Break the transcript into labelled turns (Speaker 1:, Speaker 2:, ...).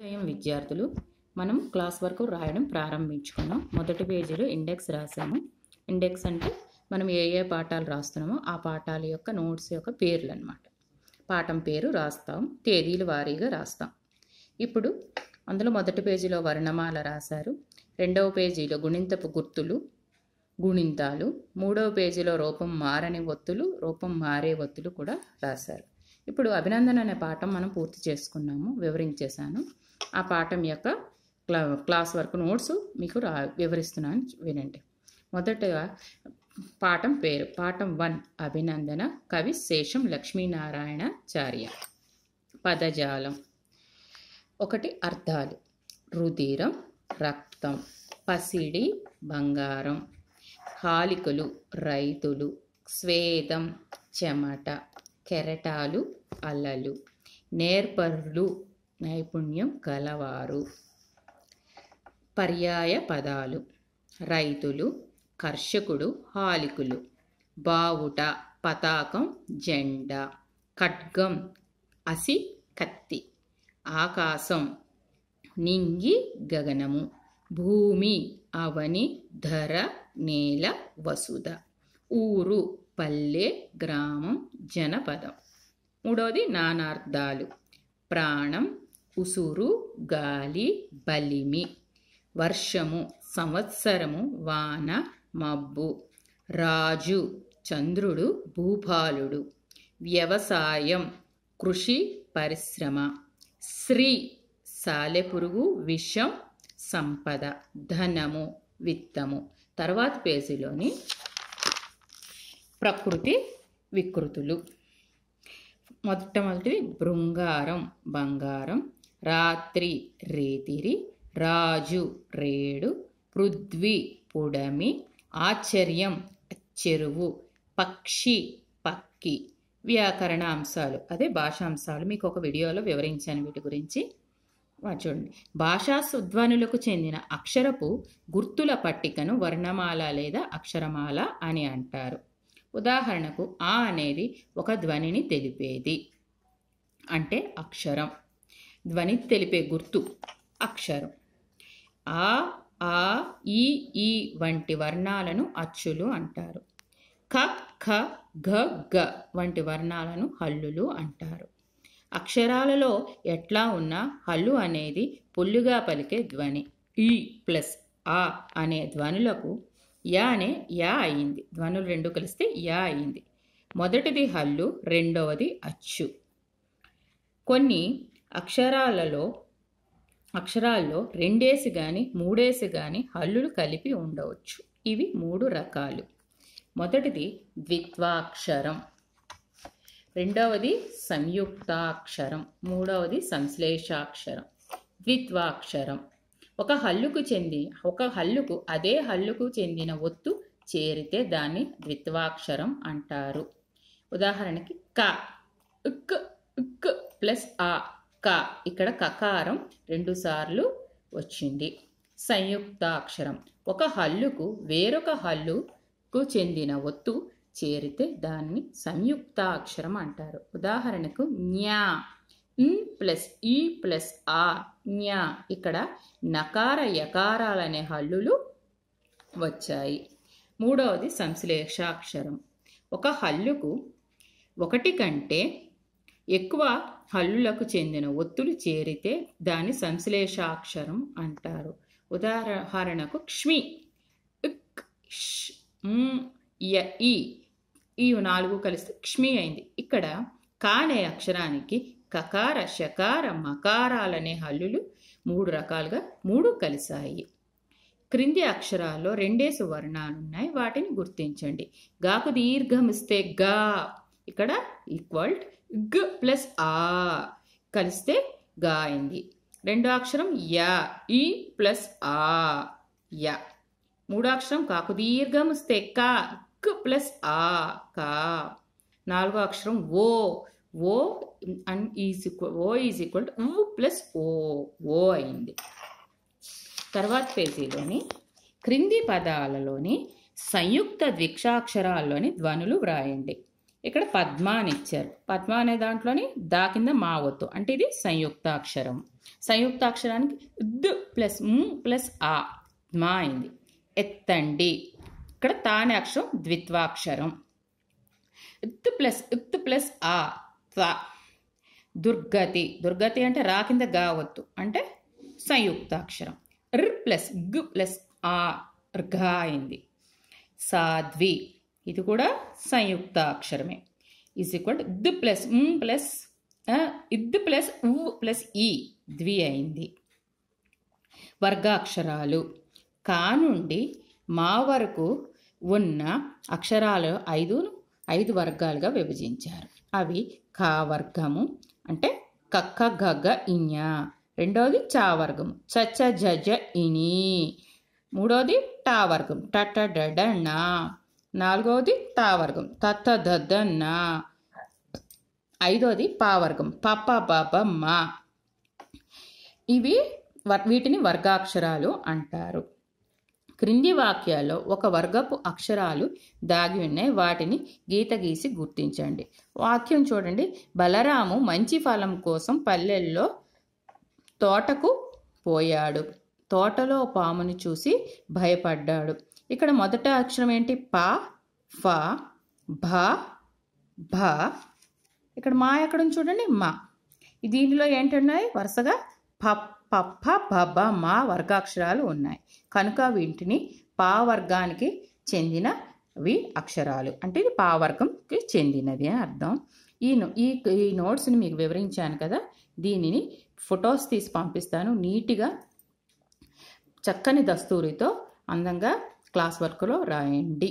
Speaker 1: ఉదయం విద్యార్థులు మనం క్లాస్ వర్క్ రాయడం ప్రారంభించుకున్నాం మొదటి పేజీలో ఇండెక్స్ రాసాము ఇండెక్స్ అంటే మనం ఏ ఏ పాఠాలు రాస్తున్నామో ఆ పాఠాల యొక్క నోట్స్ యొక్క పేర్లు అనమాట పాఠం పేరు రాస్తాం తేదీలు వారీగా రాస్తాం ఇప్పుడు అందులో మొదటి పేజీలో వర్ణమాల రాశారు రెండవ పేజీలో గుణింతపు గుర్తులు గుణింతాలు మూడవ పేజీలో రూపం మారని ఒత్తులు రూపం మారే ఒత్తులు కూడా రాశారు ఇప్పుడు అభినందన అనే పాఠం మనం పూర్తి చేసుకున్నాము వివరించేశాను ఆ పాఠం యొక్క క్లాస్ వరకు నోట్స్ మీకు రా వివరిస్తున్నాను వినండి మొదటగా పాఠం పేరు పాఠం వన్ అభినందన కవి శేషం లక్ష్మీనారాయణాచార్య పదజాలం ఒకటి అర్థాలు రుధిరం రక్తం పసిడి బంగారం హాలికలు రైతులు స్వేదం చెమట కెరటాలు అలలు నేర్పరులు నైపుణ్యం గలవారు పర్యాయ పదాలు రైతులు కర్షకుడు హాలికులు బావుట పతాకం జెండా ఖడ్గం అసి కత్తి ఆకాశం నింగి గగనము భూమి అవని ధర నేల వసుధ ఊరు పల్లె గ్రామం జనపదం మూడవది నానార్థాలు ప్రాణం ఉసురు గాలి బలిమి వర్షము సంవత్సరము వాన మబ్బు రాజు చంద్రుడు భూపాలుడు వ్యవసాయం కృషి పరిశ్రమ శ్రీ సాలెపురుగు విషం సంపద ధనము విత్తము తర్వాత పేజీలోని ప్రకృతి వికృతులు మొట్టమొదటి బృంగారం బంగారం రాత్రి రేతిరి రాజు రేడు పృథ్వీ పుడమి ఆశ్చర్యం చెరువు పక్షి పక్కి వ్యాకరణ అంశాలు అదే భాషాంశాలు మీకు ఒక వీడియోలో వివరించాను వీటి గురించి చూడండి భాషా సుధ్వనులకు చెందిన అక్షరపు గుర్తుల పట్టికను వర్ణమాల లేదా అక్షరమాల అని అంటారు ఉదాహరణకు ఆ అనేది ఒక ధ్వనిని తెలిపేది అంటే అక్షరం ధ్వని తెలిపే గుర్తు అక్షరం ఆ ఆ ఈ ఈ వంటి వర్ణాలను అచ్చులు అంటారు ఖ ఖ ఘ గ వంటి వర్ణాలను హల్లులు అంటారు అక్షరాలలో ఎట్లా ఉన్నా హల్లు అనేది పుల్లుగా పలికే ధ్వని ఈ ప్లస్ ఆ అనే ధ్వనులకు యా అనే యా అయింది ధ్వనులు రెండు కలిస్తే యా అయింది మొదటిది హల్లు రెండవది అచ్చు కొన్ని అక్షరాలలో అక్షరాల్లో రెండేసి కానీ మూడేసి కానీ హల్లులు కలిపి ఉండవచ్చు ఇవి మూడు రకాలు మొదటిది ద్విత్వాక్షరం రెండవది సంయుక్తాక్షరం మూడవది సంశ్లేషాక్షరం ద్విత్వాక్షరం ఒక హల్లుకు చెంది ఒక హల్లుకు అదే హల్లుకు చెందిన ఒత్తు చేరితే దాన్ని ద్విత్వాక్షరం అంటారు ఉదాహరణకి క ఉక్ ఉక్ ప్లస్ ఆ క ఇక్కడ కకారం రెండుసార్లు వచ్చింది సంయుక్తాక్షరం ఒక హల్లుకు వేరొక హల్లుకు చెందిన ఒత్తు చేరితే దాన్ని సంయుక్తాక్షరం అంటారు ఉదాహరణకు న్యా ప్లస్ ఈ ప్లస్ ఆ న్యా ఇక్కడ నకార యకారాలనే హల్లులు వచ్చాయి మూడవది సంశ్లేషాక్షరం ఒక హల్లుకు ఒకటి కంటే ఎక్కువ హల్లులకు చెందిన ఒత్తులు చేరితే దాని సంశ్లేషాక్షరం అంటారు ఉదాహరణకు క్ష్మి ఇక్ ఈ నాలుగు కలిస్తే క్ష్మి అయింది ఇక్కడ కానే అక్షరానికి కకార శకార మకారాలనే హల్లులు మూడు రకాలుగా మూడు కలిశాయి క్రింది అక్షరాల్లో రెండేసి ఉన్నాయి వాటిని గుర్తించండి గాకు దీర్ఘమిస్తే గా ఇక్కడ ఈక్వల్ గ్ ప్లస్ ఆ కలిస్తే గా అయింది రెండో అక్షరం యా ఈ ప్లస్ ఆ యా మూడో అక్షరం కాకు దీర్ఘం వస్తే కా క్ ప్లస్ ఆ కా నాలుగో అక్షరం ఓ ఓ అండ్ ఈజ్ ఈక్వల్ ఓ ఈజ్ ఈక్వల్ టు ఊ ప్లస్ ఓ ఓ అయింది తర్వాత పేజీలోని క్రింది పదాలలోని సంయుక్త ద్విక్షాక్షరాల్లోని ధ్వనులు వ్రాయండి ఇక్కడ పద్మ అని ఇచ్చారు పద్మ అనే దాంట్లోని దా కింద మా వత్తు అంటే ఇది సంయుక్తాక్షరం సంయుక్తాక్షరానికి ద్ ప్లస్ ము ప్లస్ ఆ మా అయింది ఎత్తండి ఇక్కడ తానే అక్షరం ద్విత్వాక్షరం ఇత్ ప్లస్ ఇత్ ప్లస్ ఆ త్వా దుర్గతి దుర్గతి అంటే రా కింద గావత్తు అంటే సంయుక్తాక్షరం ర్ ప్లస్ గ్ ప్లస్ ఆ ర్ఘ అయింది సాధ్వి ఇది కూడా సంయుక్త అక్షరమే ఈజ్ ఈక్వల్ ఇద్దు ప్లస్ ప్లస్ ఇద్ ప్లస్ ఉ ప్లస్ ఈ ద్వి అయింది వర్గాక్షరాలు కా నుండి మా వరకు ఉన్న అక్షరాలు ఐదు ఐదు వర్గాలుగా విభజించారు అవి కా వర్గము అంటే కక్క గగ్గ ఇņ రెండవది చా వర్గం చచ్చ జజ ఇని మూడవది టా వర్గం టట డడ నా నాలుగవది తావర్గం తత్త దద్దన్న ఐదవది పావర్గం పప్ప పాపమ్మ ఇవి వీటిని వర్గాక్షరాలు అంటారు క్రింది వాక్యాల్లో ఒక వర్గపు అక్షరాలు దాగి ఉన్నాయి వాటిని గీత గీసి గుర్తించండి వాక్యం చూడండి బలరాము మంచి ఫలం కోసం పల్లెల్లో తోటకు పోయాడు తోటలో పామును చూసి భయపడ్డాడు ఇక్కడ మొదట అక్షరం ఏంటి ప ఫ భ భ ఇక్కడ మా ఎక్కడ చూడండి మా దీనిలో ఏంటన్నాయి వరుసగా ప ప పప్ప భ మా వర్గాక్షరాలు ఉన్నాయి కనుక వీటిని పా వర్గానికి చెందిన వి అక్షరాలు అంటే ఇది పా వర్గంకి చెందినది అని అర్థం ఈ ఈ ఈ నోట్స్ని మీకు వివరించాను కదా దీనిని ఫొటోస్ తీసి పంపిస్తాను నీట్గా చక్కని దస్తూరితో అందంగా క్లాస్ వర్క్లో రాయండి